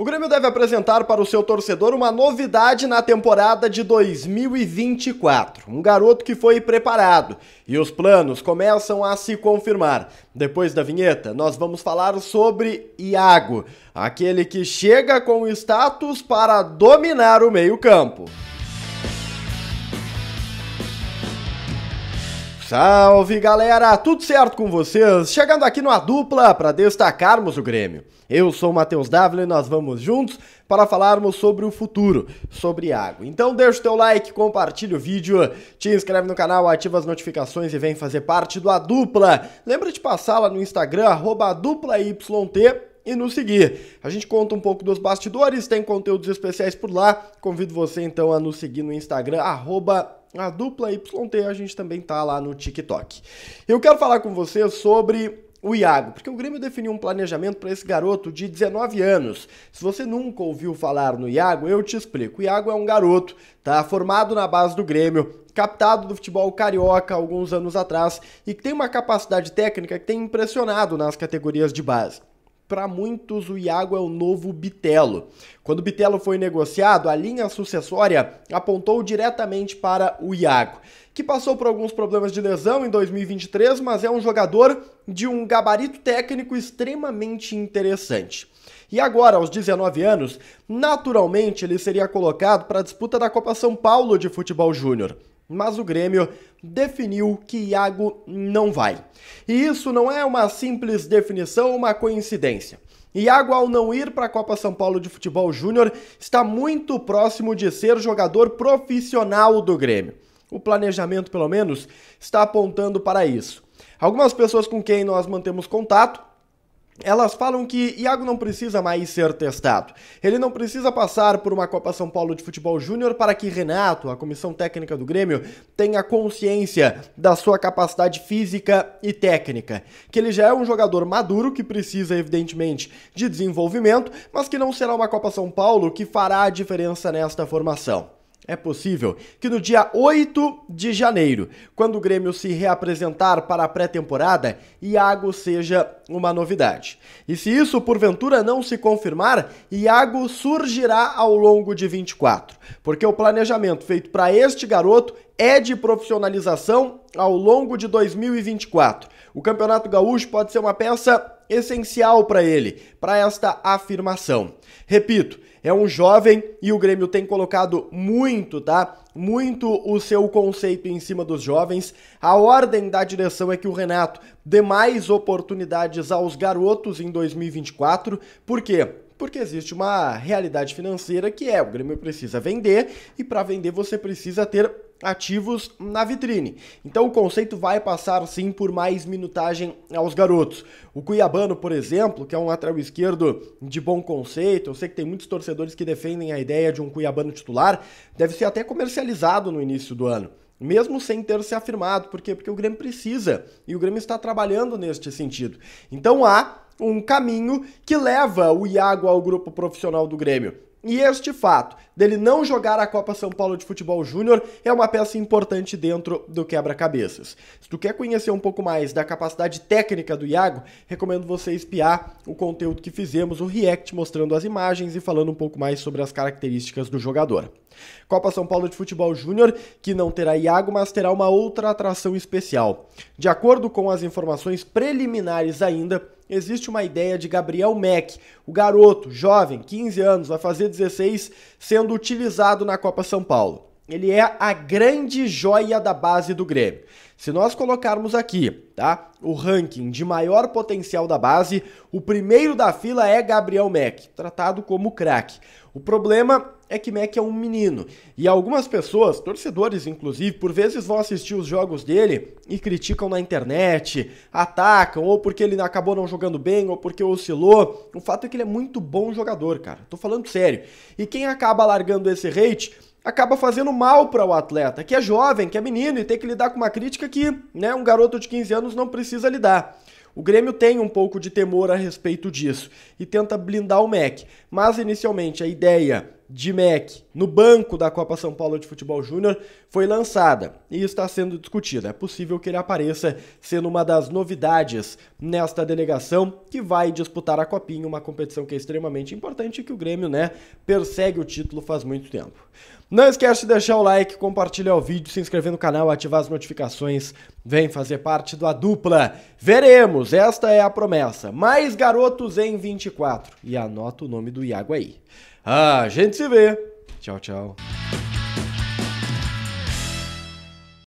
O Grêmio deve apresentar para o seu torcedor uma novidade na temporada de 2024. Um garoto que foi preparado e os planos começam a se confirmar. Depois da vinheta, nós vamos falar sobre Iago, aquele que chega com status para dominar o meio-campo. Salve galera, tudo certo com vocês? Chegando aqui numa dupla para destacarmos o Grêmio. Eu sou o Matheus Dávila e nós vamos juntos para falarmos sobre o futuro, sobre água. Então deixa o teu like, compartilha o vídeo, te inscreve no canal, ativa as notificações e vem fazer parte do A Dupla. Lembra de passar lá no Instagram, arroba DuplaYT e nos seguir. A gente conta um pouco dos bastidores, tem conteúdos especiais por lá. Convido você então a nos seguir no Instagram, arroba a dupla YT, a gente também tá lá no TikTok. Eu quero falar com você sobre o Iago, porque o Grêmio definiu um planejamento para esse garoto de 19 anos. Se você nunca ouviu falar no Iago, eu te explico. O Iago é um garoto, tá? Formado na base do Grêmio, captado do futebol carioca alguns anos atrás e que tem uma capacidade técnica que tem impressionado nas categorias de base para muitos o Iago é o novo Bitelo. Quando Bitelo foi negociado, a linha sucessória apontou diretamente para o Iago, que passou por alguns problemas de lesão em 2023, mas é um jogador de um gabarito técnico extremamente interessante. E agora, aos 19 anos, naturalmente ele seria colocado para a disputa da Copa São Paulo de Futebol Júnior mas o Grêmio definiu que Iago não vai. E isso não é uma simples definição, é uma coincidência. Iago, ao não ir para a Copa São Paulo de Futebol Júnior, está muito próximo de ser jogador profissional do Grêmio. O planejamento, pelo menos, está apontando para isso. Algumas pessoas com quem nós mantemos contato elas falam que Iago não precisa mais ser testado. Ele não precisa passar por uma Copa São Paulo de Futebol Júnior para que Renato, a comissão técnica do Grêmio, tenha consciência da sua capacidade física e técnica. Que ele já é um jogador maduro que precisa, evidentemente, de desenvolvimento, mas que não será uma Copa São Paulo que fará a diferença nesta formação. É possível que no dia 8 de janeiro, quando o Grêmio se reapresentar para a pré-temporada, Iago seja uma novidade. E se isso porventura não se confirmar, Iago surgirá ao longo de 24, porque o planejamento feito para este garoto é de profissionalização ao longo de 2024. O Campeonato Gaúcho pode ser uma peça essencial para ele, para esta afirmação. Repito, é um jovem e o Grêmio tem colocado muito, tá? muito o seu conceito em cima dos jovens. A ordem da direção é que o Renato dê mais oportunidades aos garotos em 2024. Por quê? porque existe uma realidade financeira que é o Grêmio precisa vender e para vender você precisa ter ativos na vitrine. Então o conceito vai passar sim por mais minutagem aos garotos. O Cuiabano, por exemplo, que é um lateral esquerdo de bom conceito, eu sei que tem muitos torcedores que defendem a ideia de um Cuiabano titular, deve ser até comercializado no início do ano mesmo sem ter se afirmado. Por quê? Porque o Grêmio precisa e o Grêmio está trabalhando neste sentido. Então há um caminho que leva o Iago ao grupo profissional do Grêmio. E este fato dele não jogar a Copa São Paulo de Futebol Júnior é uma peça importante dentro do quebra-cabeças. Se tu quer conhecer um pouco mais da capacidade técnica do Iago, recomendo você espiar o conteúdo que fizemos, o react mostrando as imagens e falando um pouco mais sobre as características do jogador. Copa São Paulo de Futebol Júnior, que não terá Iago, mas terá uma outra atração especial. De acordo com as informações preliminares ainda, existe uma ideia de Gabriel Mack, o garoto, jovem, 15 anos, vai fazer 16, sendo utilizado na Copa São Paulo. Ele é a grande joia da base do Grêmio. Se nós colocarmos aqui, tá? O ranking de maior potencial da base, o primeiro da fila é Gabriel Mack, tratado como craque. O problema é que Mac é um menino. E algumas pessoas, torcedores inclusive, por vezes vão assistir os jogos dele e criticam na internet, atacam, ou porque ele acabou não jogando bem, ou porque oscilou. O fato é que ele é muito bom jogador, cara. Tô falando sério. E quem acaba largando esse hate acaba fazendo mal para o atleta, que é jovem, que é menino e tem que lidar com uma crítica que, né, um garoto de 15 anos não precisa lidar. O Grêmio tem um pouco de temor a respeito disso e tenta blindar o MEC, mas inicialmente a ideia de MEC no banco da Copa São Paulo de Futebol Júnior foi lançada e está sendo discutida. É possível que ele apareça sendo uma das novidades nesta delegação que vai disputar a Copinha, uma competição que é extremamente importante e que o Grêmio, né, persegue o título faz muito tempo. Não esquece de deixar o like, compartilhar o vídeo, se inscrever no canal, ativar as notificações, vem fazer parte da dupla. Veremos, esta é a promessa. Mais garotos em 24 e anota o nome do Iago aí. A gente se vê. Tchau, tchau.